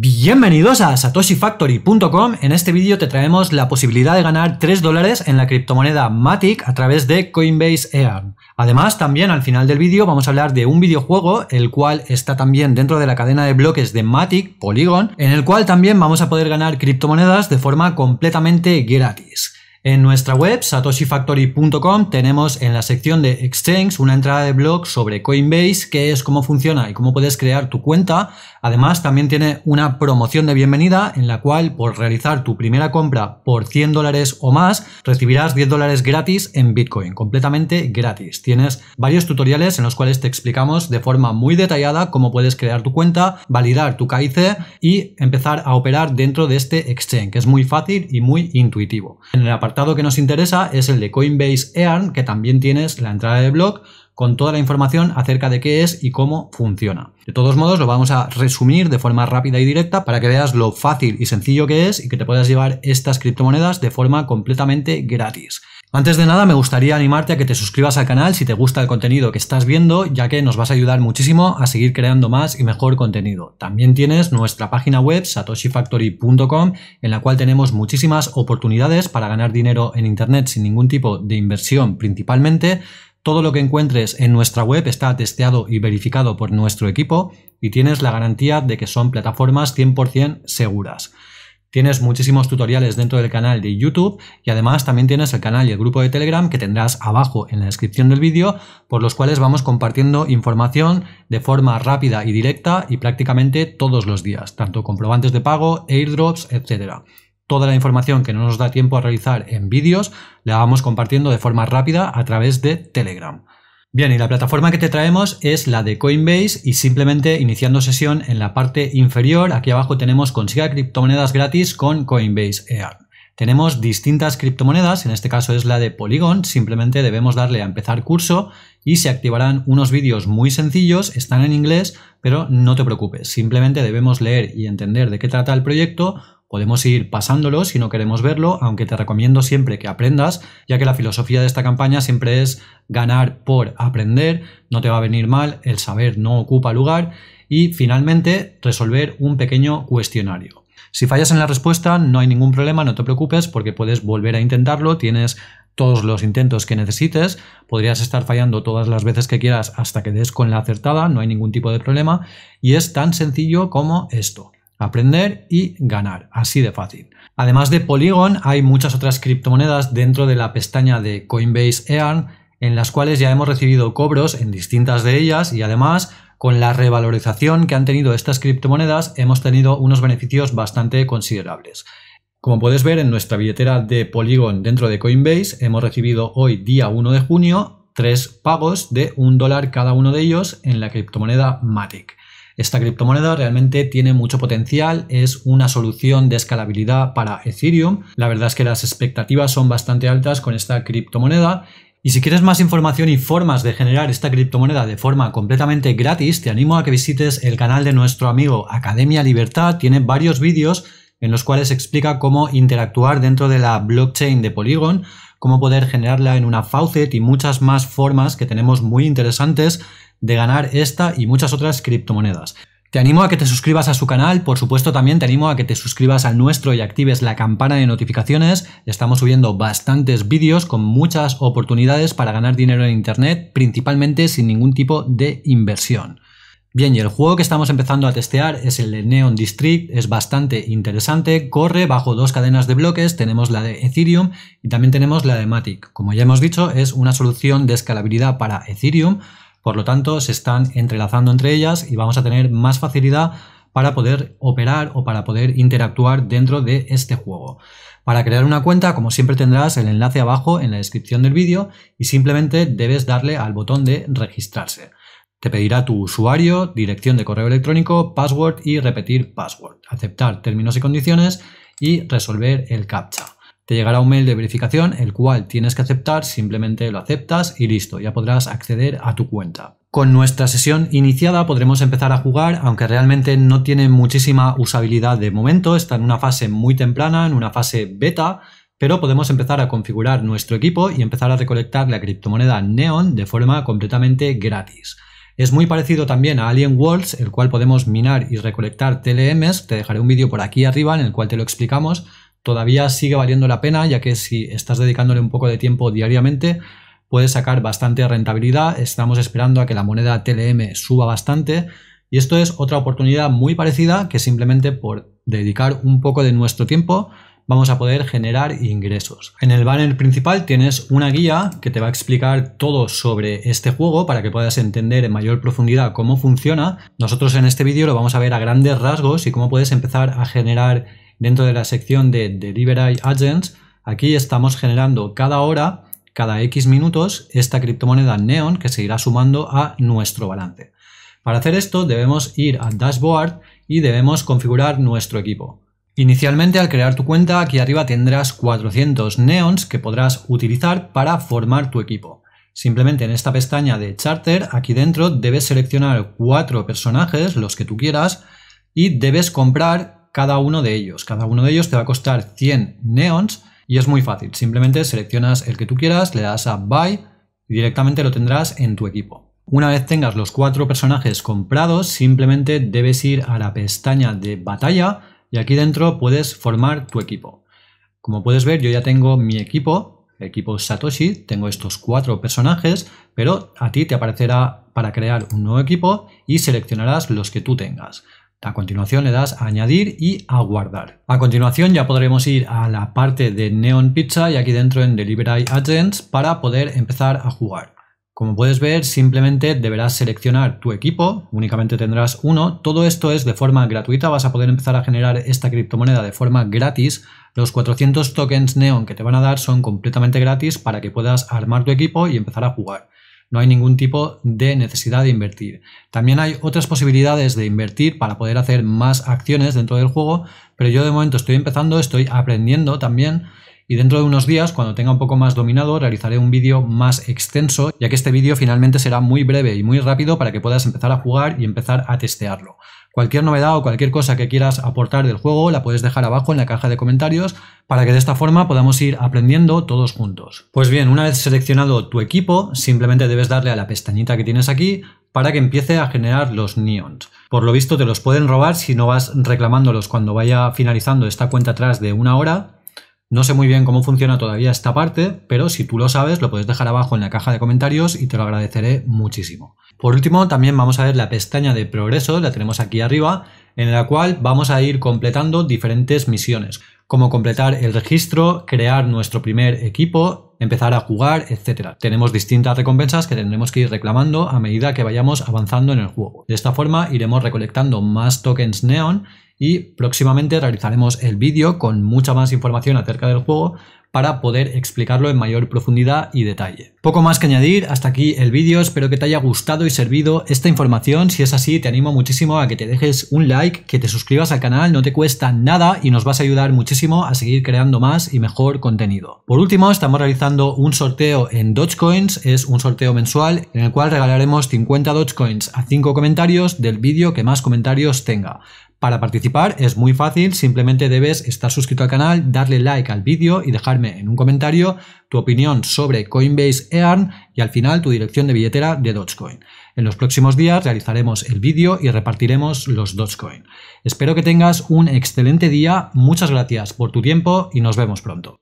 Bienvenidos a satoshifactory.com. En este vídeo te traemos la posibilidad de ganar 3 dólares en la criptomoneda Matic a través de Coinbase Earn. Además, también al final del vídeo vamos a hablar de un videojuego, el cual está también dentro de la cadena de bloques de Matic, Polygon, en el cual también vamos a poder ganar criptomonedas de forma completamente gratis. En nuestra web, satoshifactory.com, tenemos en la sección de Exchange una entrada de blog sobre Coinbase, que es, cómo funciona y cómo puedes crear tu cuenta. Además, también tiene una promoción de bienvenida en la cual por realizar tu primera compra por 100 dólares o más, recibirás 10 dólares gratis en Bitcoin, completamente gratis. Tienes varios tutoriales en los cuales te explicamos de forma muy detallada cómo puedes crear tu cuenta, validar tu KIC y empezar a operar dentro de este exchange, que es muy fácil y muy intuitivo. En el apartado que nos interesa es el de Coinbase EARN, que también tienes la entrada de blog con toda la información acerca de qué es y cómo funciona. De todos modos, lo vamos a resumir de forma rápida y directa para que veas lo fácil y sencillo que es y que te puedas llevar estas criptomonedas de forma completamente gratis. Antes de nada me gustaría animarte a que te suscribas al canal si te gusta el contenido que estás viendo, ya que nos vas a ayudar muchísimo a seguir creando más y mejor contenido. También tienes nuestra página web satoshifactory.com en la cual tenemos muchísimas oportunidades para ganar dinero en Internet sin ningún tipo de inversión principalmente. Todo lo que encuentres en nuestra web está testeado y verificado por nuestro equipo y tienes la garantía de que son plataformas 100% seguras. Tienes muchísimos tutoriales dentro del canal de YouTube y además también tienes el canal y el grupo de Telegram que tendrás abajo en la descripción del vídeo por los cuales vamos compartiendo información de forma rápida y directa y prácticamente todos los días, tanto comprobantes de pago, airdrops, etc. Toda la información que no nos da tiempo a realizar en vídeos la vamos compartiendo de forma rápida a través de Telegram. Bien, y la plataforma que te traemos es la de Coinbase y simplemente iniciando sesión en la parte inferior, aquí abajo tenemos consiga criptomonedas gratis con Coinbase Air. Tenemos distintas criptomonedas, en este caso es la de Polygon, simplemente debemos darle a empezar curso y se activarán unos vídeos muy sencillos, están en inglés, pero no te preocupes, simplemente debemos leer y entender de qué trata el proyecto, Podemos ir pasándolo si no queremos verlo, aunque te recomiendo siempre que aprendas, ya que la filosofía de esta campaña siempre es ganar por aprender, no te va a venir mal, el saber no ocupa lugar y finalmente resolver un pequeño cuestionario. Si fallas en la respuesta, no hay ningún problema, no te preocupes porque puedes volver a intentarlo, tienes todos los intentos que necesites, podrías estar fallando todas las veces que quieras hasta que des con la acertada, no hay ningún tipo de problema y es tan sencillo como esto aprender y ganar, así de fácil. Además de Polygon, hay muchas otras criptomonedas dentro de la pestaña de Coinbase Earn, en las cuales ya hemos recibido cobros en distintas de ellas y además con la revalorización que han tenido estas criptomonedas hemos tenido unos beneficios bastante considerables. Como puedes ver en nuestra billetera de Polygon dentro de Coinbase, hemos recibido hoy día 1 de junio tres pagos de un dólar cada uno de ellos en la criptomoneda Matic. Esta criptomoneda realmente tiene mucho potencial, es una solución de escalabilidad para Ethereum. La verdad es que las expectativas son bastante altas con esta criptomoneda y si quieres más información y formas de generar esta criptomoneda de forma completamente gratis, te animo a que visites el canal de nuestro amigo Academia Libertad. Tiene varios vídeos en los cuales explica cómo interactuar dentro de la blockchain de Polygon, cómo poder generarla en una faucet y muchas más formas que tenemos muy interesantes de ganar esta y muchas otras criptomonedas. Te animo a que te suscribas a su canal, por supuesto también te animo a que te suscribas al nuestro y actives la campana de notificaciones. Estamos subiendo bastantes vídeos con muchas oportunidades para ganar dinero en Internet, principalmente sin ningún tipo de inversión. Bien, y el juego que estamos empezando a testear es el de Neon District, es bastante interesante, corre bajo dos cadenas de bloques, tenemos la de Ethereum y también tenemos la de Matic. Como ya hemos dicho, es una solución de escalabilidad para Ethereum, por lo tanto, se están entrelazando entre ellas y vamos a tener más facilidad para poder operar o para poder interactuar dentro de este juego. Para crear una cuenta, como siempre tendrás el enlace abajo en la descripción del vídeo y simplemente debes darle al botón de registrarse. Te pedirá tu usuario, dirección de correo electrónico, password y repetir password, aceptar términos y condiciones y resolver el captcha. Te llegará un mail de verificación, el cual tienes que aceptar, simplemente lo aceptas y listo, ya podrás acceder a tu cuenta. Con nuestra sesión iniciada podremos empezar a jugar, aunque realmente no tiene muchísima usabilidad de momento, está en una fase muy temprana, en una fase beta, pero podemos empezar a configurar nuestro equipo y empezar a recolectar la criptomoneda Neon de forma completamente gratis. Es muy parecido también a Alien Worlds, el cual podemos minar y recolectar TLMs, te dejaré un vídeo por aquí arriba en el cual te lo explicamos, todavía sigue valiendo la pena, ya que si estás dedicándole un poco de tiempo diariamente, puedes sacar bastante rentabilidad. Estamos esperando a que la moneda TLM suba bastante. Y esto es otra oportunidad muy parecida que simplemente por dedicar un poco de nuestro tiempo vamos a poder generar ingresos. En el banner principal tienes una guía que te va a explicar todo sobre este juego para que puedas entender en mayor profundidad cómo funciona. Nosotros en este vídeo lo vamos a ver a grandes rasgos y cómo puedes empezar a generar dentro de la sección de Delivery Agents, aquí estamos generando cada hora, cada X minutos, esta criptomoneda Neon que se irá sumando a nuestro balance. Para hacer esto debemos ir a Dashboard y debemos configurar nuestro equipo. Inicialmente al crear tu cuenta aquí arriba tendrás 400 neons que podrás utilizar para formar tu equipo. Simplemente en esta pestaña de Charter aquí dentro debes seleccionar cuatro personajes, los que tú quieras, y debes comprar cada uno de ellos. Cada uno de ellos te va a costar 100 neons y es muy fácil. Simplemente seleccionas el que tú quieras, le das a Buy y directamente lo tendrás en tu equipo. Una vez tengas los cuatro personajes comprados, simplemente debes ir a la pestaña de batalla y aquí dentro puedes formar tu equipo. Como puedes ver, yo ya tengo mi equipo, equipo Satoshi, tengo estos cuatro personajes, pero a ti te aparecerá para crear un nuevo equipo y seleccionarás los que tú tengas. A continuación le das a añadir y a guardar. A continuación ya podremos ir a la parte de Neon Pizza y aquí dentro en Delivery Agents para poder empezar a jugar. Como puedes ver, simplemente deberás seleccionar tu equipo, únicamente tendrás uno. Todo esto es de forma gratuita, vas a poder empezar a generar esta criptomoneda de forma gratis. Los 400 tokens neon que te van a dar son completamente gratis para que puedas armar tu equipo y empezar a jugar. No hay ningún tipo de necesidad de invertir. También hay otras posibilidades de invertir para poder hacer más acciones dentro del juego, pero yo de momento estoy empezando, estoy aprendiendo también y dentro de unos días, cuando tenga un poco más dominado, realizaré un vídeo más extenso, ya que este vídeo finalmente será muy breve y muy rápido para que puedas empezar a jugar y empezar a testearlo. Cualquier novedad o cualquier cosa que quieras aportar del juego la puedes dejar abajo en la caja de comentarios para que de esta forma podamos ir aprendiendo todos juntos. Pues bien, una vez seleccionado tu equipo, simplemente debes darle a la pestañita que tienes aquí para que empiece a generar los neons. Por lo visto te los pueden robar si no vas reclamándolos cuando vaya finalizando esta cuenta atrás de una hora no sé muy bien cómo funciona todavía esta parte, pero si tú lo sabes lo puedes dejar abajo en la caja de comentarios y te lo agradeceré muchísimo. Por último, también vamos a ver la pestaña de progreso, la tenemos aquí arriba, en la cual vamos a ir completando diferentes misiones como completar el registro, crear nuestro primer equipo, empezar a jugar, etc. Tenemos distintas recompensas que tendremos que ir reclamando a medida que vayamos avanzando en el juego. De esta forma iremos recolectando más tokens neon y próximamente realizaremos el vídeo con mucha más información acerca del juego para poder explicarlo en mayor profundidad y detalle. Poco más que añadir, hasta aquí el vídeo, espero que te haya gustado y servido esta información, si es así te animo muchísimo a que te dejes un like, que te suscribas al canal, no te cuesta nada y nos vas a ayudar muchísimo a seguir creando más y mejor contenido. Por último, estamos realizando un sorteo en Dogecoins, es un sorteo mensual en el cual regalaremos 50 Dogecoins a 5 comentarios del vídeo que más comentarios tenga. Para participar es muy fácil, simplemente debes estar suscrito al canal, darle like al vídeo y dejarme en un comentario tu opinión sobre Coinbase EARN y al final tu dirección de billetera de Dogecoin. En los próximos días realizaremos el vídeo y repartiremos los Dogecoin. Espero que tengas un excelente día, muchas gracias por tu tiempo y nos vemos pronto.